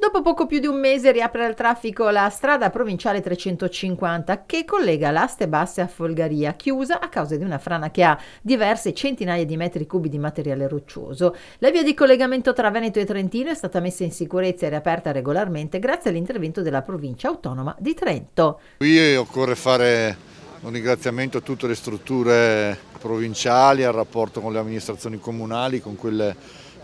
Dopo poco più di un mese riapre al traffico la strada provinciale 350 che collega l'Aste Basse a Folgaria, chiusa a causa di una frana che ha diverse centinaia di metri cubi di materiale roccioso. La via di collegamento tra Veneto e Trentino è stata messa in sicurezza e riaperta regolarmente grazie all'intervento della provincia autonoma di Trento. Qui occorre fare un ringraziamento a tutte le strutture provinciali, al rapporto con le amministrazioni comunali, con quelle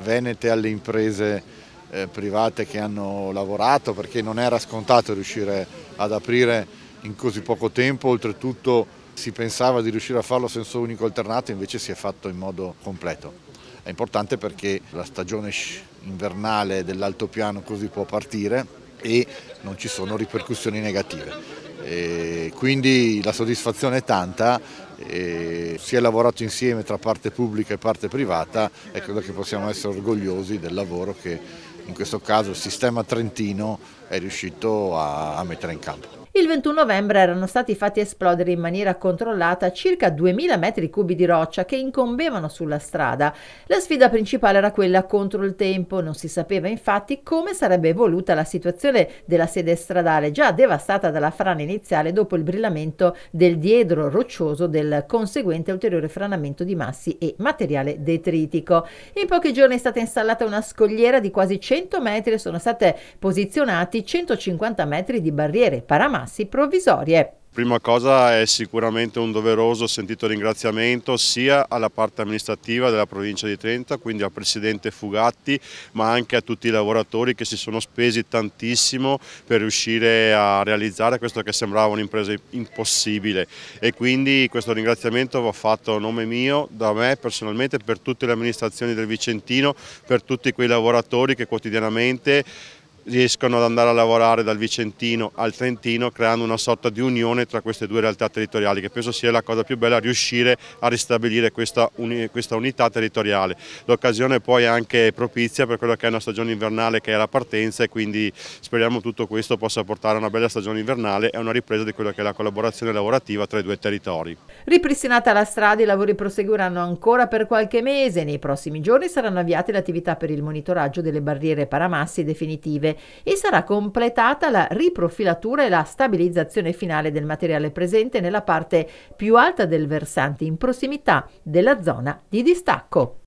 venete, alle imprese eh, private che hanno lavorato perché non era scontato riuscire ad aprire in così poco tempo, oltretutto si pensava di riuscire a farlo a senso unico alternato, invece si è fatto in modo completo. È importante perché la stagione invernale dell'altopiano così può partire e non ci sono ripercussioni negative. E quindi la soddisfazione è tanta, si è lavorato insieme tra parte pubblica e parte privata e credo che possiamo essere orgogliosi del lavoro che in questo caso il sistema trentino è riuscito a, a mettere in campo il 21 novembre erano stati fatti esplodere in maniera controllata circa 2000 metri cubi di roccia che incombevano sulla strada. La sfida principale era quella contro il tempo, non si sapeva infatti come sarebbe evoluta la situazione della sede stradale già devastata dalla frana iniziale dopo il brillamento del diedro roccioso del conseguente ulteriore franamento di massi e materiale detritico. In pochi giorni è stata installata una scogliera di quasi 100 metri e sono state posizionati 150 metri di barriere paramassi prassi provvisorie. Prima cosa è sicuramente un doveroso sentito ringraziamento sia alla parte amministrativa della provincia di Trento, quindi al Presidente Fugatti, ma anche a tutti i lavoratori che si sono spesi tantissimo per riuscire a realizzare questo che sembrava un'impresa impossibile e quindi questo ringraziamento va fatto a nome mio, da me personalmente, per tutte le amministrazioni del Vicentino, per tutti quei lavoratori che quotidianamente riescono ad andare a lavorare dal Vicentino al Trentino creando una sorta di unione tra queste due realtà territoriali che penso sia la cosa più bella riuscire a ristabilire questa, uni questa unità territoriale. L'occasione poi è anche propizia per quello che è una stagione invernale che è la partenza e quindi speriamo tutto questo possa portare a una bella stagione invernale e a una ripresa di quella che è la collaborazione lavorativa tra i due territori. Ripristinata la strada i lavori proseguiranno ancora per qualche mese, nei prossimi giorni saranno avviate le attività per il monitoraggio delle barriere paramassi definitive e sarà completata la riprofilatura e la stabilizzazione finale del materiale presente nella parte più alta del versante in prossimità della zona di distacco.